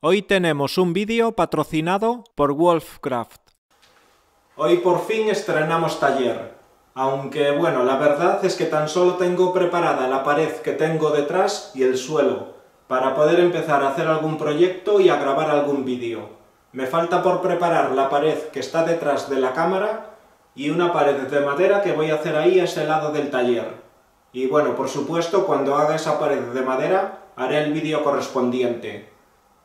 Hoy tenemos un vídeo patrocinado por Wolfcraft. Hoy por fin estrenamos taller, aunque bueno, la verdad es que tan solo tengo preparada la pared que tengo detrás y el suelo, para poder empezar a hacer algún proyecto y a grabar algún vídeo. Me falta por preparar la pared que está detrás de la cámara y una pared de madera que voy a hacer ahí a ese lado del taller. Y bueno, por supuesto, cuando haga esa pared de madera, haré el vídeo correspondiente.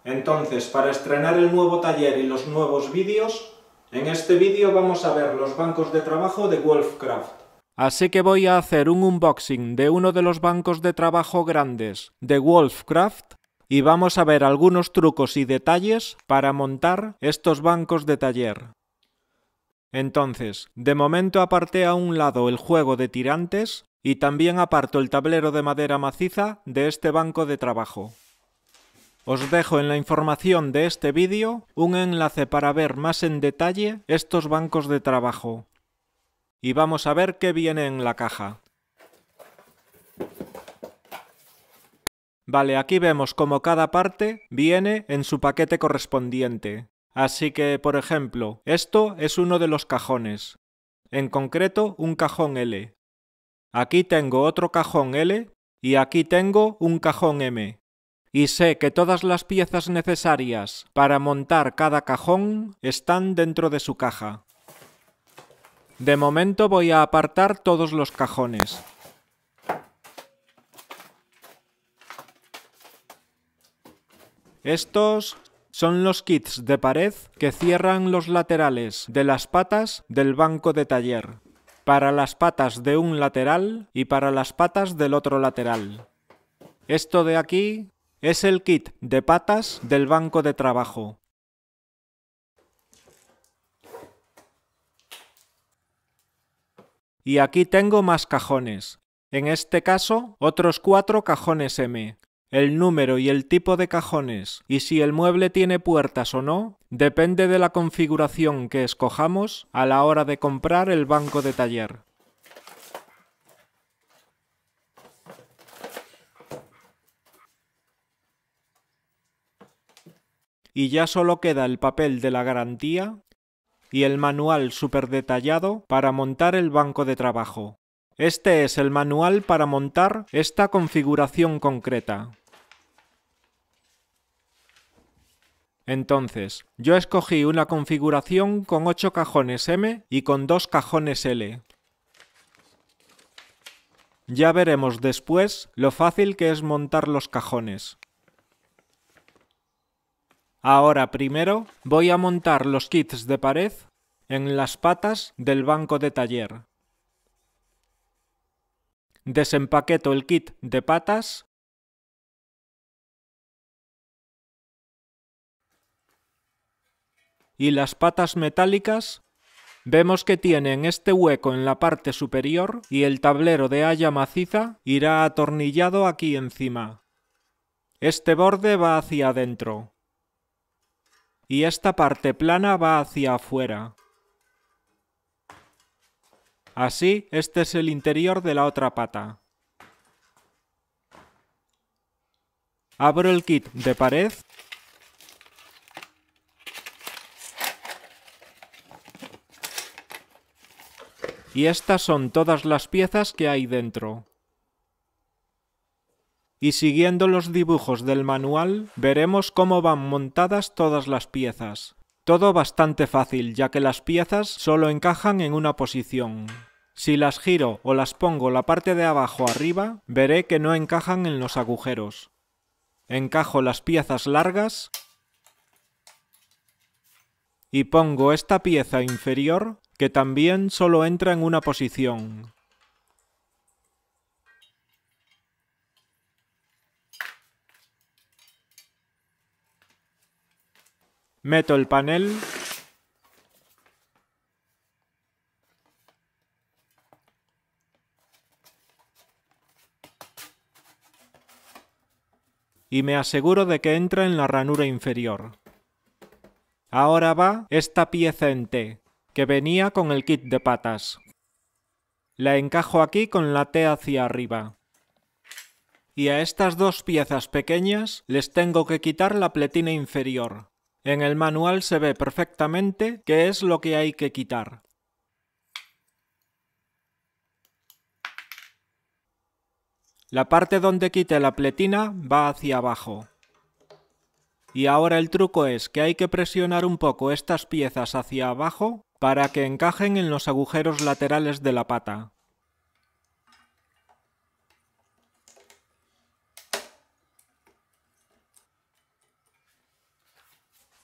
Entonces, para estrenar el nuevo taller y los nuevos vídeos, en este vídeo vamos a ver los bancos de trabajo de Wolfcraft. Así que voy a hacer un unboxing de uno de los bancos de trabajo grandes de Wolfcraft y vamos a ver algunos trucos y detalles para montar estos bancos de taller. Entonces, de momento aparté a un lado el juego de tirantes y también aparto el tablero de madera maciza de este banco de trabajo. Os dejo en la información de este vídeo un enlace para ver más en detalle estos bancos de trabajo. Y vamos a ver qué viene en la caja. Vale, aquí vemos como cada parte viene en su paquete correspondiente. Así que, por ejemplo, esto es uno de los cajones. En concreto, un cajón L. Aquí tengo otro cajón L y aquí tengo un cajón M y sé que todas las piezas necesarias para montar cada cajón están dentro de su caja. De momento voy a apartar todos los cajones. Estos son los kits de pared que cierran los laterales de las patas del banco de taller, para las patas de un lateral y para las patas del otro lateral. Esto de aquí es el kit de patas del banco de trabajo. Y aquí tengo más cajones. En este caso, otros cuatro cajones M. El número y el tipo de cajones y si el mueble tiene puertas o no, depende de la configuración que escojamos a la hora de comprar el banco de taller. y ya solo queda el papel de la garantía y el manual super detallado para montar el banco de trabajo. Este es el manual para montar esta configuración concreta. Entonces, yo escogí una configuración con 8 cajones M y con 2 cajones L. Ya veremos después lo fácil que es montar los cajones. Ahora primero voy a montar los kits de pared en las patas del banco de taller. Desempaqueto el kit de patas y las patas metálicas Vemos que tienen este hueco en la parte superior y el tablero de haya maciza irá atornillado aquí encima. Este borde va hacia adentro y esta parte plana va hacia afuera. Así, este es el interior de la otra pata. Abro el kit de pared. Y estas son todas las piezas que hay dentro y siguiendo los dibujos del manual veremos cómo van montadas todas las piezas. Todo bastante fácil, ya que las piezas solo encajan en una posición. Si las giro o las pongo la parte de abajo arriba, veré que no encajan en los agujeros. Encajo las piezas largas y pongo esta pieza inferior, que también solo entra en una posición. meto el panel y me aseguro de que entra en la ranura inferior. Ahora va esta pieza en T, que venía con el kit de patas. La encajo aquí con la T hacia arriba. Y a estas dos piezas pequeñas les tengo que quitar la pletina inferior, en el manual se ve perfectamente qué es lo que hay que quitar. La parte donde quite la pletina va hacia abajo. Y ahora el truco es que hay que presionar un poco estas piezas hacia abajo para que encajen en los agujeros laterales de la pata.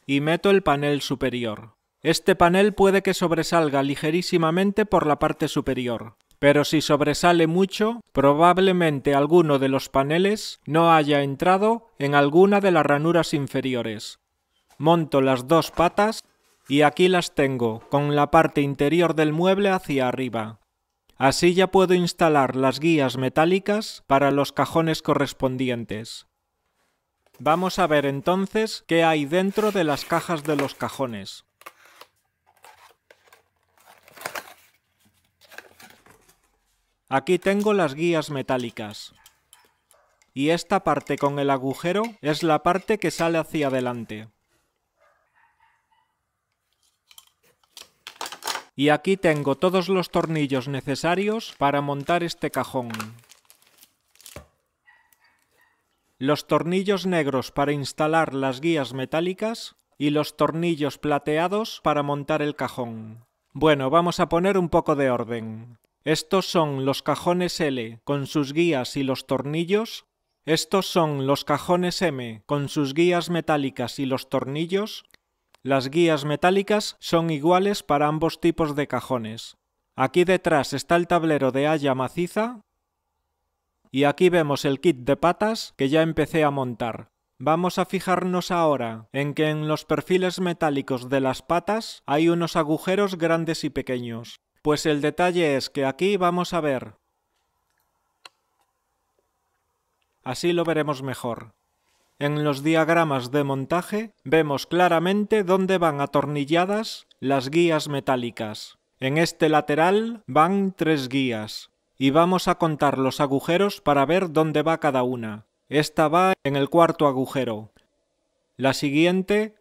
y meto el panel superior. Este panel puede que sobresalga ligerísimamente por la parte superior, pero si sobresale mucho, probablemente alguno de los paneles no haya entrado en alguna de las ranuras inferiores. Monto las dos patas y aquí las tengo, con la parte interior del mueble hacia arriba. Así ya puedo instalar las guías metálicas para los cajones correspondientes. Vamos a ver entonces qué hay dentro de las cajas de los cajones. Aquí tengo las guías metálicas. Y esta parte con el agujero es la parte que sale hacia adelante. Y aquí tengo todos los tornillos necesarios para montar este cajón los tornillos negros para instalar las guías metálicas y los tornillos plateados para montar el cajón. Bueno, vamos a poner un poco de orden. Estos son los cajones L con sus guías y los tornillos. Estos son los cajones M con sus guías metálicas y los tornillos. Las guías metálicas son iguales para ambos tipos de cajones. Aquí detrás está el tablero de haya maciza y aquí vemos el kit de patas que ya empecé a montar. Vamos a fijarnos ahora en que en los perfiles metálicos de las patas hay unos agujeros grandes y pequeños. Pues el detalle es que aquí vamos a ver. Así lo veremos mejor. En los diagramas de montaje vemos claramente dónde van atornilladas las guías metálicas. En este lateral van tres guías, y vamos a contar los agujeros para ver dónde va cada una. Esta va en el cuarto agujero. La siguiente,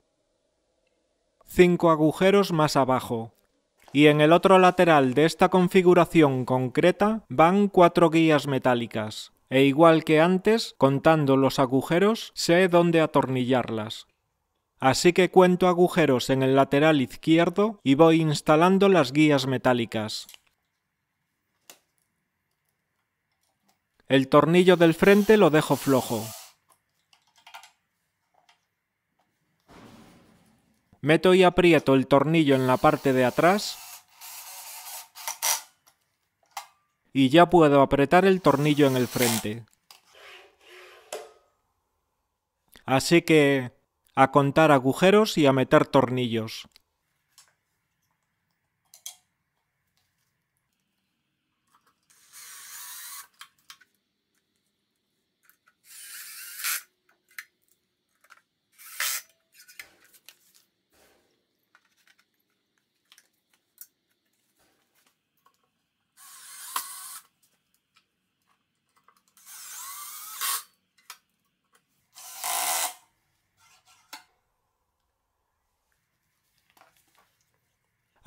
cinco agujeros más abajo. Y en el otro lateral de esta configuración concreta van cuatro guías metálicas. E igual que antes, contando los agujeros, sé dónde atornillarlas. Así que cuento agujeros en el lateral izquierdo y voy instalando las guías metálicas. El tornillo del frente lo dejo flojo. Meto y aprieto el tornillo en la parte de atrás y ya puedo apretar el tornillo en el frente. Así que a contar agujeros y a meter tornillos.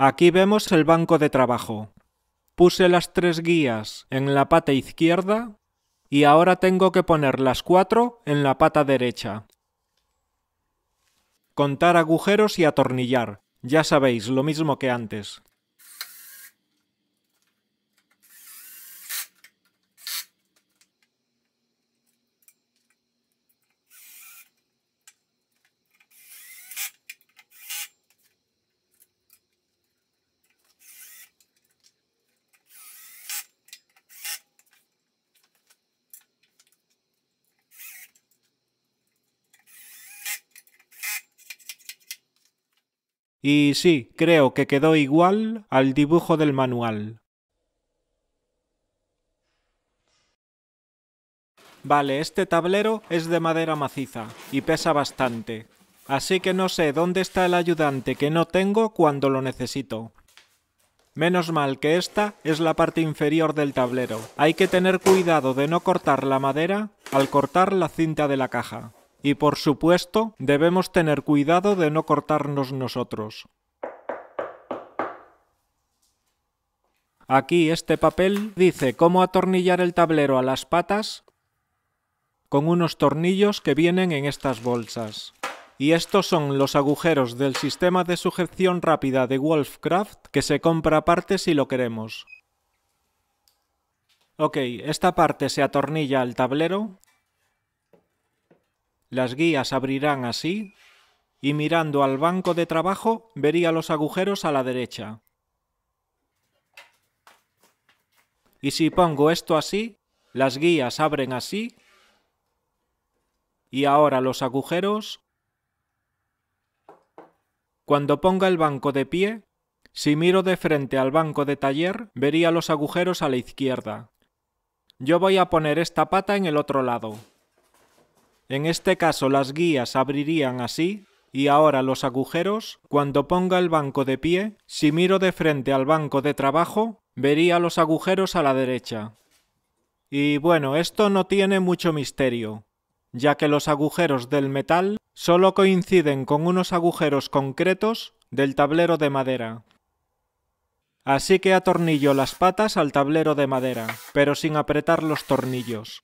Aquí vemos el banco de trabajo. Puse las tres guías en la pata izquierda y ahora tengo que poner las cuatro en la pata derecha. Contar agujeros y atornillar. Ya sabéis, lo mismo que antes. Y sí, creo que quedó igual al dibujo del manual. Vale, este tablero es de madera maciza y pesa bastante. Así que no sé dónde está el ayudante que no tengo cuando lo necesito. Menos mal que esta es la parte inferior del tablero. Hay que tener cuidado de no cortar la madera al cortar la cinta de la caja. Y por supuesto, debemos tener cuidado de no cortarnos nosotros. Aquí este papel dice cómo atornillar el tablero a las patas con unos tornillos que vienen en estas bolsas. Y estos son los agujeros del sistema de sujeción rápida de Wolfcraft que se compra aparte si lo queremos. Ok, esta parte se atornilla al tablero las guías abrirán así y mirando al banco de trabajo vería los agujeros a la derecha. Y si pongo esto así, las guías abren así y ahora los agujeros. Cuando ponga el banco de pie, si miro de frente al banco de taller, vería los agujeros a la izquierda. Yo voy a poner esta pata en el otro lado. En este caso las guías abrirían así y ahora los agujeros, cuando ponga el banco de pie, si miro de frente al banco de trabajo, vería los agujeros a la derecha. Y bueno, esto no tiene mucho misterio, ya que los agujeros del metal solo coinciden con unos agujeros concretos del tablero de madera. Así que atornillo las patas al tablero de madera, pero sin apretar los tornillos.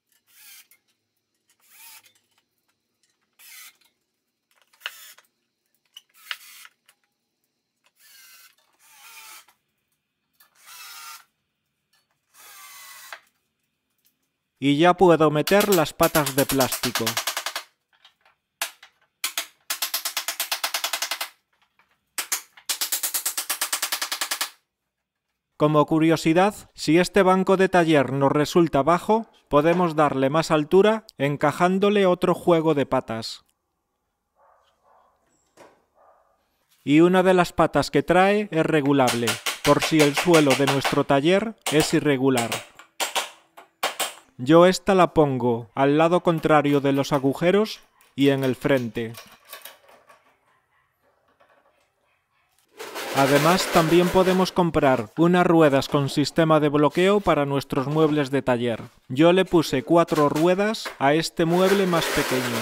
Y ya puedo meter las patas de plástico. Como curiosidad, si este banco de taller nos resulta bajo, podemos darle más altura encajándole otro juego de patas. Y una de las patas que trae es regulable, por si el suelo de nuestro taller es irregular. Yo esta la pongo al lado contrario de los agujeros y en el frente. Además, también podemos comprar unas ruedas con sistema de bloqueo para nuestros muebles de taller. Yo le puse cuatro ruedas a este mueble más pequeño.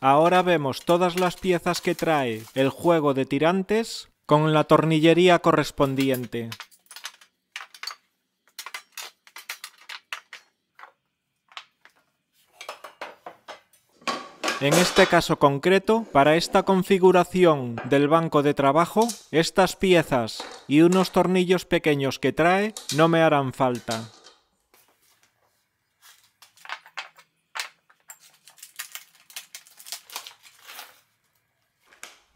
Ahora vemos todas las piezas que trae el juego de tirantes con la tornillería correspondiente. En este caso concreto, para esta configuración del banco de trabajo, estas piezas y unos tornillos pequeños que trae no me harán falta.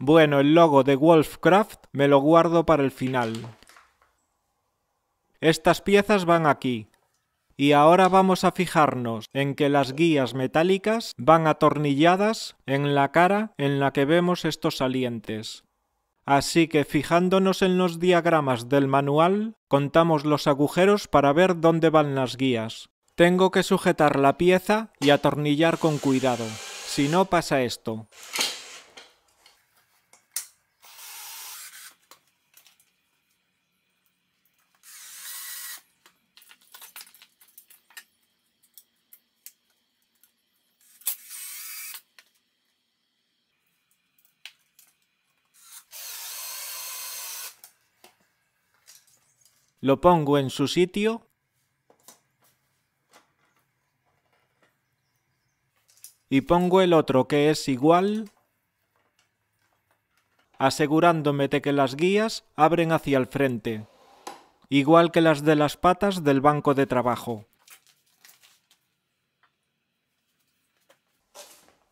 Bueno, el logo de Wolfcraft me lo guardo para el final. Estas piezas van aquí. Y ahora vamos a fijarnos en que las guías metálicas van atornilladas en la cara en la que vemos estos salientes. Así que fijándonos en los diagramas del manual, contamos los agujeros para ver dónde van las guías. Tengo que sujetar la pieza y atornillar con cuidado, si no pasa esto. lo pongo en su sitio y pongo el otro que es igual, asegurándome de que las guías abren hacia el frente, igual que las de las patas del banco de trabajo.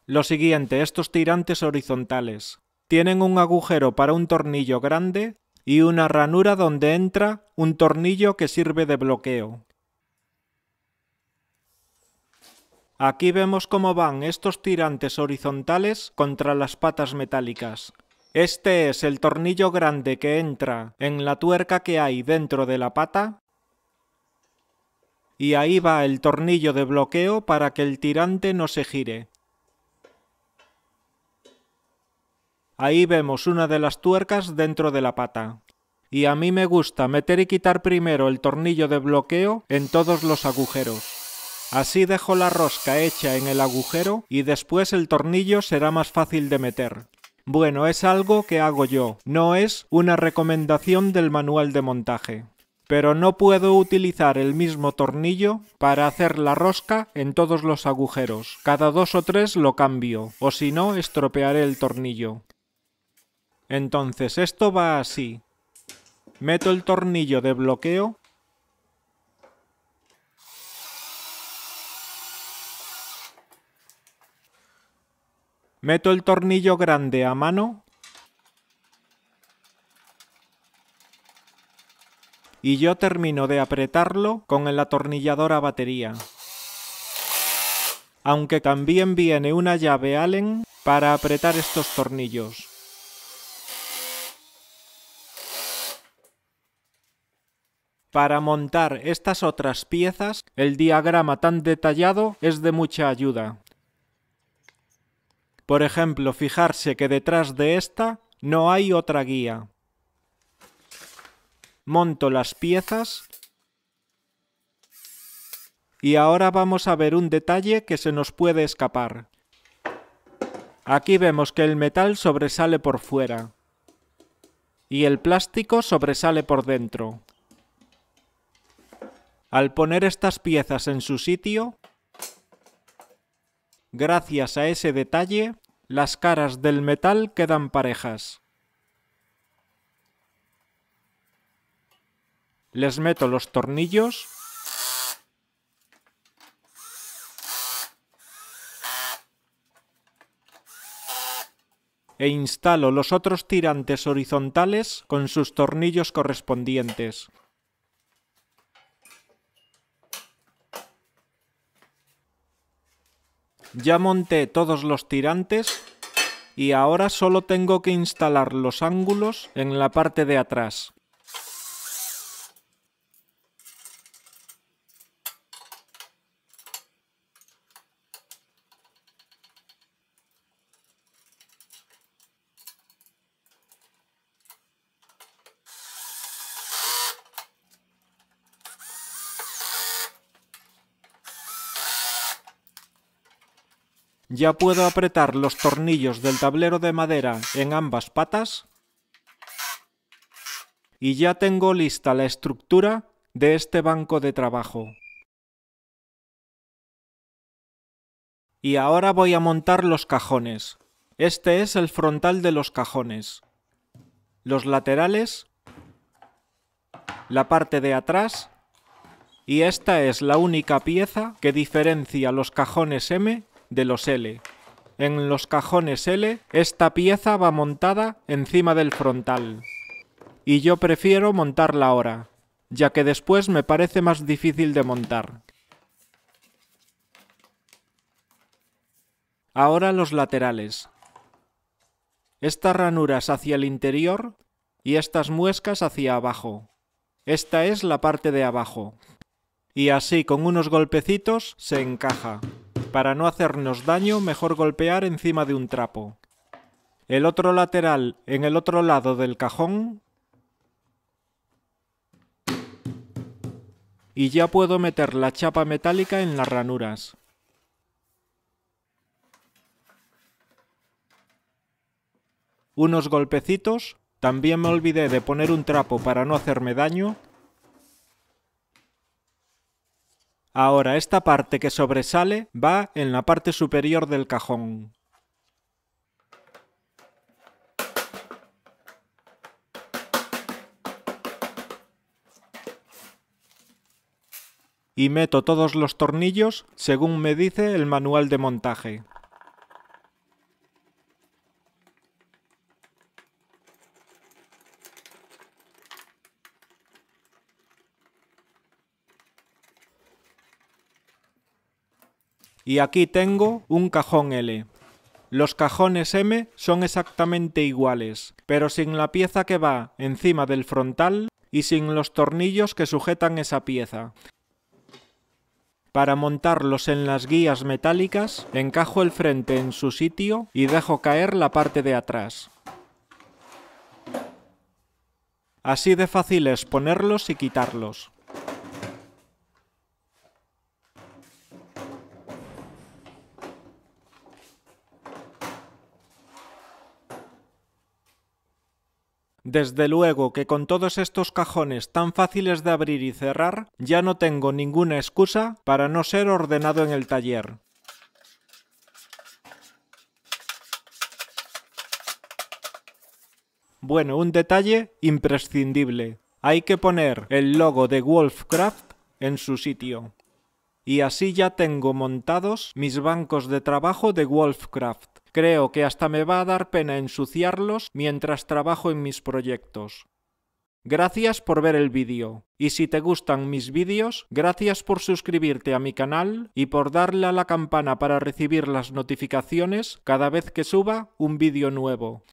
Lo siguiente, estos tirantes horizontales. Tienen un agujero para un tornillo grande y una ranura donde entra un tornillo que sirve de bloqueo. Aquí vemos cómo van estos tirantes horizontales contra las patas metálicas. Este es el tornillo grande que entra en la tuerca que hay dentro de la pata. Y ahí va el tornillo de bloqueo para que el tirante no se gire. Ahí vemos una de las tuercas dentro de la pata y a mí me gusta meter y quitar primero el tornillo de bloqueo en todos los agujeros. Así dejo la rosca hecha en el agujero y después el tornillo será más fácil de meter. Bueno, es algo que hago yo, no es una recomendación del manual de montaje. Pero no puedo utilizar el mismo tornillo para hacer la rosca en todos los agujeros. Cada dos o tres lo cambio, o si no estropearé el tornillo. Entonces esto va así meto el tornillo de bloqueo meto el tornillo grande a mano y yo termino de apretarlo con atornillador a batería. Aunque también viene una llave Allen para apretar estos tornillos. Para montar estas otras piezas, el diagrama tan detallado es de mucha ayuda. Por ejemplo, fijarse que detrás de esta no hay otra guía. Monto las piezas y ahora vamos a ver un detalle que se nos puede escapar. Aquí vemos que el metal sobresale por fuera y el plástico sobresale por dentro. Al poner estas piezas en su sitio, gracias a ese detalle, las caras del metal quedan parejas. Les meto los tornillos e instalo los otros tirantes horizontales con sus tornillos correspondientes. Ya monté todos los tirantes y ahora solo tengo que instalar los ángulos en la parte de atrás. ya puedo apretar los tornillos del tablero de madera en ambas patas y ya tengo lista la estructura de este banco de trabajo. Y ahora voy a montar los cajones. Este es el frontal de los cajones. Los laterales, la parte de atrás y esta es la única pieza que diferencia los cajones M de los L. En los cajones L, esta pieza va montada encima del frontal. Y yo prefiero montarla ahora, ya que después me parece más difícil de montar. Ahora los laterales. Estas ranuras hacia el interior y estas muescas hacia abajo. Esta es la parte de abajo. Y así con unos golpecitos se encaja. Para no hacernos daño, mejor golpear encima de un trapo. El otro lateral en el otro lado del cajón. Y ya puedo meter la chapa metálica en las ranuras. Unos golpecitos. También me olvidé de poner un trapo para no hacerme daño Ahora esta parte que sobresale va en la parte superior del cajón. Y meto todos los tornillos según me dice el manual de montaje. Y aquí tengo un cajón L. Los cajones M son exactamente iguales, pero sin la pieza que va encima del frontal y sin los tornillos que sujetan esa pieza. Para montarlos en las guías metálicas, encajo el frente en su sitio y dejo caer la parte de atrás. Así de fácil es ponerlos y quitarlos. Desde luego que con todos estos cajones tan fáciles de abrir y cerrar, ya no tengo ninguna excusa para no ser ordenado en el taller. Bueno, un detalle imprescindible. Hay que poner el logo de Wolfcraft en su sitio. Y así ya tengo montados mis bancos de trabajo de Wolfcraft. Creo que hasta me va a dar pena ensuciarlos mientras trabajo en mis proyectos. Gracias por ver el vídeo. Y si te gustan mis vídeos, gracias por suscribirte a mi canal y por darle a la campana para recibir las notificaciones cada vez que suba un vídeo nuevo.